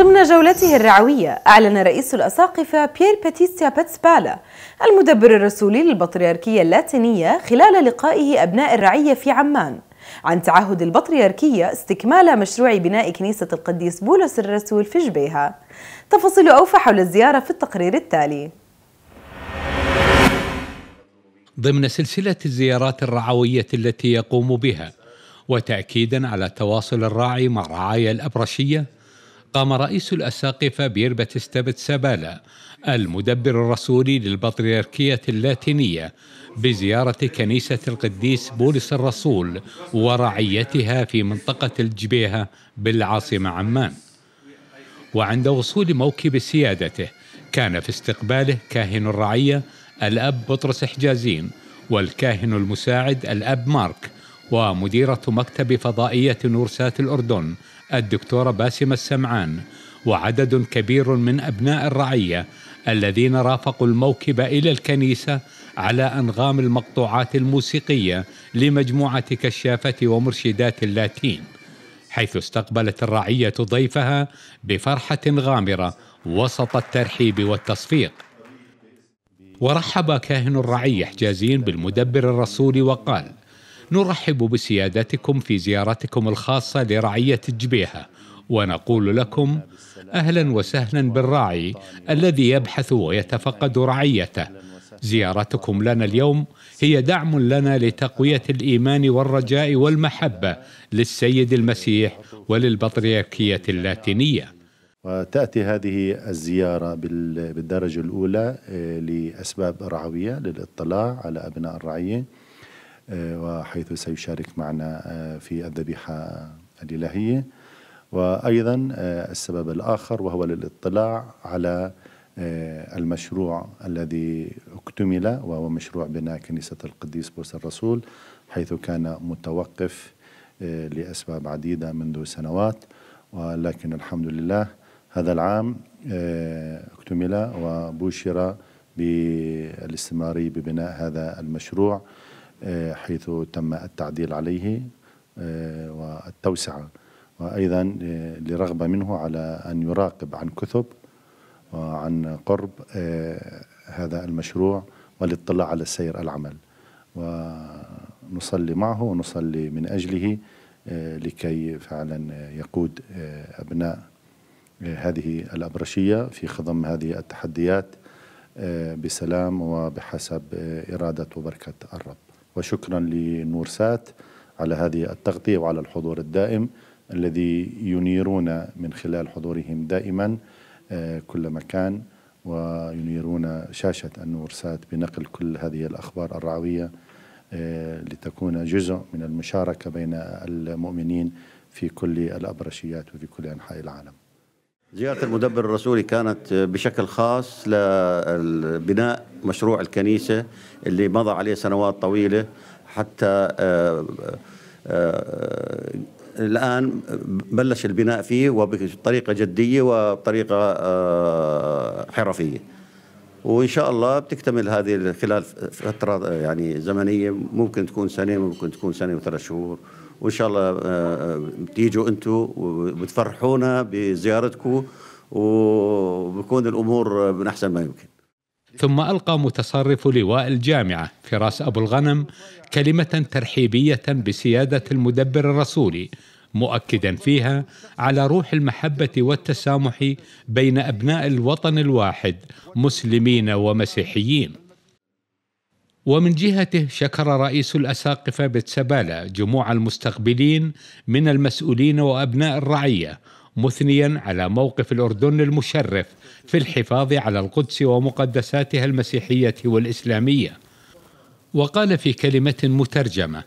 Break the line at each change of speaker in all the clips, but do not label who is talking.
ضمن جولته الرعوية أعلن رئيس الأساقفة بيير باتيستيا باتسبالا المدبر الرسولي للبطريركية اللاتينية خلال لقائه أبناء الرعية في عمان عن تعهد البطريركية استكمال مشروع بناء كنيسة القديس بولس الرسول في جبيها تفاصيل أوفى حول الزيارة في التقرير التالي ضمن سلسلة الزيارات الرعوية التي يقوم بها وتأكيدا على تواصل الراعي مع رعايا الأبرشية قام رئيس الأساقفة بيربت باتيستابت سابالا المدبر الرسولي للبطريركية اللاتينية بزيارة كنيسة القديس بولس الرسول ورعيتها في منطقة الجبيهة بالعاصمة عمان وعند وصول موكب سيادته كان في استقباله كاهن الرعية الأب بطرس حجازين والكاهن المساعد الأب مارك ومديرة مكتب فضائية نورسات الأردن الدكتورة باسمة السمعان وعدد كبير من أبناء الرعية الذين رافقوا الموكب إلى الكنيسة على أنغام المقطوعات الموسيقية لمجموعة كشافة ومرشدات اللاتين حيث استقبلت الرعية ضيفها بفرحة غامرة وسط الترحيب والتصفيق ورحب كاهن الرعية حجازين بالمدبر الرسول وقال نرحب بسيادتكم في زيارتكم الخاصة لرعية الجبيهة ونقول لكم أهلا وسهلا بالراعي الذي يبحث ويتفقد رعيته زيارتكم لنا اليوم هي دعم لنا لتقوية الإيمان والرجاء والمحبة للسيد المسيح وللبطريركية
اللاتينية وتأتي هذه الزيارة بالدرجة الأولى آه، لأسباب رعوية للاطلاع على أبناء الرعية آه، وحيث سيشارك معنا آه، في الذبيحة الإلهية وأيضا آه، السبب الآخر وهو للاطلاع على المشروع الذي اكتمل وهو مشروع بناء كنيسة القديس بولس الرسول حيث كان متوقف لأسباب عديدة منذ سنوات ولكن الحمد لله هذا العام اكتمل وبشر بالاستمرارية ببناء هذا المشروع آه، حيث تم التعديل عليه آه، والتوسعة وأيضا آه، لرغبة منه على أن يراقب عن كثب وعن قرب هذا المشروع والاطلاع على سير العمل ونصلي معه ونصلي من أجله لكي فعلا يقود أبناء هذه الأبرشية في خضم هذه التحديات بسلام وبحسب إرادة وبركة الرب وشكرا لنورسات على هذه التغطية وعلى الحضور الدائم الذي ينيرون من خلال حضورهم دائما آه، كل مكان وينيرون شاشة النورسات بنقل كل هذه الأخبار الرعوية آه، لتكون جزء من المشاركة بين المؤمنين في كل الأبرشيات وفي كل أنحاء العالم زيارة المدبر الرسولي كانت بشكل خاص لبناء مشروع الكنيسة اللي مضى عليه سنوات طويلة حتى آه، آه، آه، الآن بلش البناء فيه وبطريقة جدية وبطريقة حرفية وإن شاء الله بتكتمل هذه خلال فترة يعني زمنية ممكن تكون سنة ممكن تكون سنة وثلاث شهور وإن شاء الله بتيجوا أنتوا وبتفرحونا بزيارتكم وبكون الأمور من أحسن ما يمكن
ثم ألقى متصرف لواء الجامعة فراس أبو الغنم كلمة ترحيبية بسيادة المدبر الرسولي مؤكدا فيها على روح المحبة والتسامح بين أبناء الوطن الواحد مسلمين ومسيحيين ومن جهته شكر رئيس الأساقفة بتسبالة جموع المستقبلين من المسؤولين وأبناء الرعية مثنيا على موقف الاردن المشرف في الحفاظ على القدس ومقدساتها المسيحيه والاسلاميه وقال في كلمه مترجمه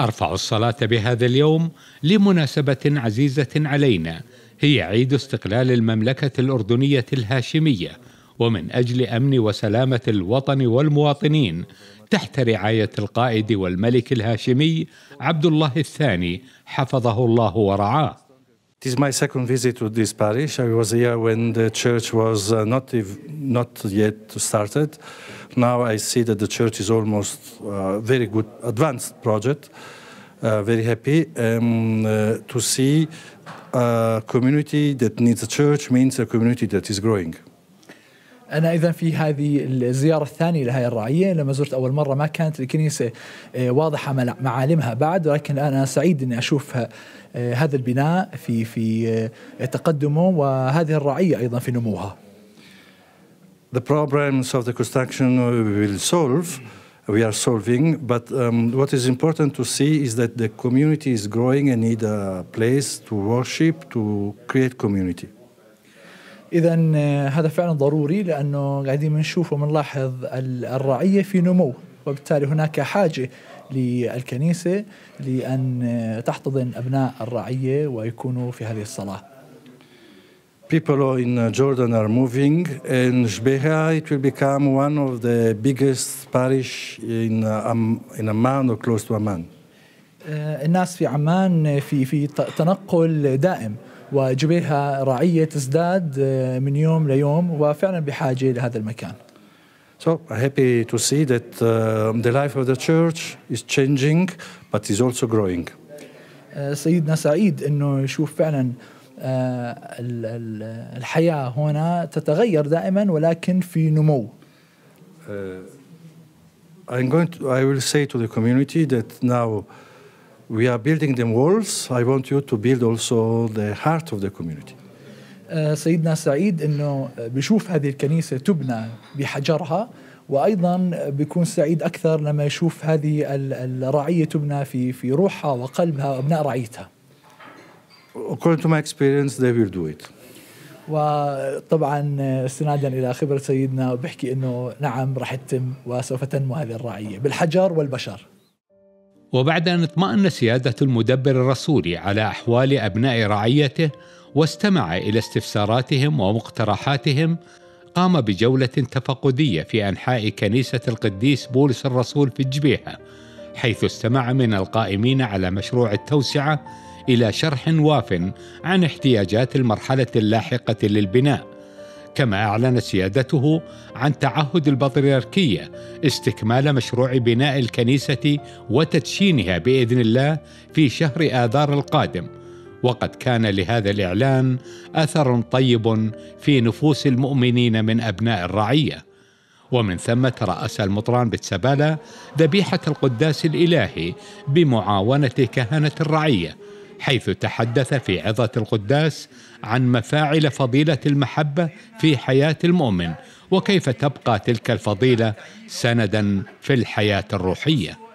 ارفع الصلاه بهذا اليوم لمناسبه عزيزه علينا هي عيد استقلال المملكه الاردنيه الهاشميه ومن اجل امن وسلامه الوطن والمواطنين تحت رعايه القائد والملك الهاشمي عبد الله الثاني حفظه الله ورعاه It is my second visit
to this parish. I was here when the church was uh, not, not yet started. Now I see that the church is almost a uh, very good advanced project. Uh, very happy um, to see a uh, community that needs a church means a community that is growing.
انا اذا في هذه الزياره الثانيه لهذه الرعيه لما زرت اول مره ما كانت الكنيسه واضحه معالمها بعد ولكن الان انا سعيد اني اشوف هذا البناء في في تقدمه وهذه الرعيه ايضا في نموها.
The problems of the construction we will solve we are solving. But um, what is important to see is that the community is growing and need a place to worship, to create community.
اذا آه، هذا فعلا ضروري لانه قاعدين بنشوف وبنلاحظ الرعيه في نمو وبالتالي هناك حاجه للكنيسه لان آه، تحتضن ابناء الرعيه ويكونوا في هذه الصلاه.
People in Jordan are moving, and Shbeha it will become one of the biggest parish in uh, in Amman or close to Amman.
آه، الناس في عمان في في تنقل دائم وجبيها راعية تزداد من يوم ليوم وفعلا بحاجة لهذا المكان
So happy to see that uh, the life of the church is changing but is also growing.
سيدنا سعيد انه يشوف فعلا الحياة هنا تتغير دائما ولكن في نمو.
Uh, I'm going to, I will say to the community that now We are building the walls. I want you to build also the heart of the community.
آه، سيدنا سعيد انه بشوف هذه الكنيسه تبنى بحجرها وايضا بيكون سعيد اكثر لما يشوف هذه الرعيه تبنى في في روحها وقلبها وابناء رعيتها.
According to my experience they will do
it. وطبعا آه، استنادا الى خبره سيدنا بحكي انه نعم راح تتم وسوف تنمو هذه الرعيه بالحجر والبشر.
وبعد أن اطمأن سيادة المدبر الرسولي على أحوال أبناء رعيته واستمع إلى استفساراتهم ومقترحاتهم قام بجولة تفقدية في أنحاء كنيسة القديس بولس الرسول في الجبيحة حيث استمع من القائمين على مشروع التوسعة إلى شرح واف عن احتياجات المرحلة اللاحقة للبناء كما أعلنت سيادته عن تعهد البطريركية استكمال مشروع بناء الكنيسة وتدشينها بإذن الله في شهر آذار القادم وقد كان لهذا الإعلان أثر طيب في نفوس المؤمنين من أبناء الرعية ومن ثم ترأس المطران بتسبالة ذبيحة القداس الإلهي بمعاونة كهنة الرعية حيث تحدث في عظة القداس عن مفاعل فضيلة المحبة في حياة المؤمن وكيف تبقى تلك الفضيلة سندا في الحياة الروحية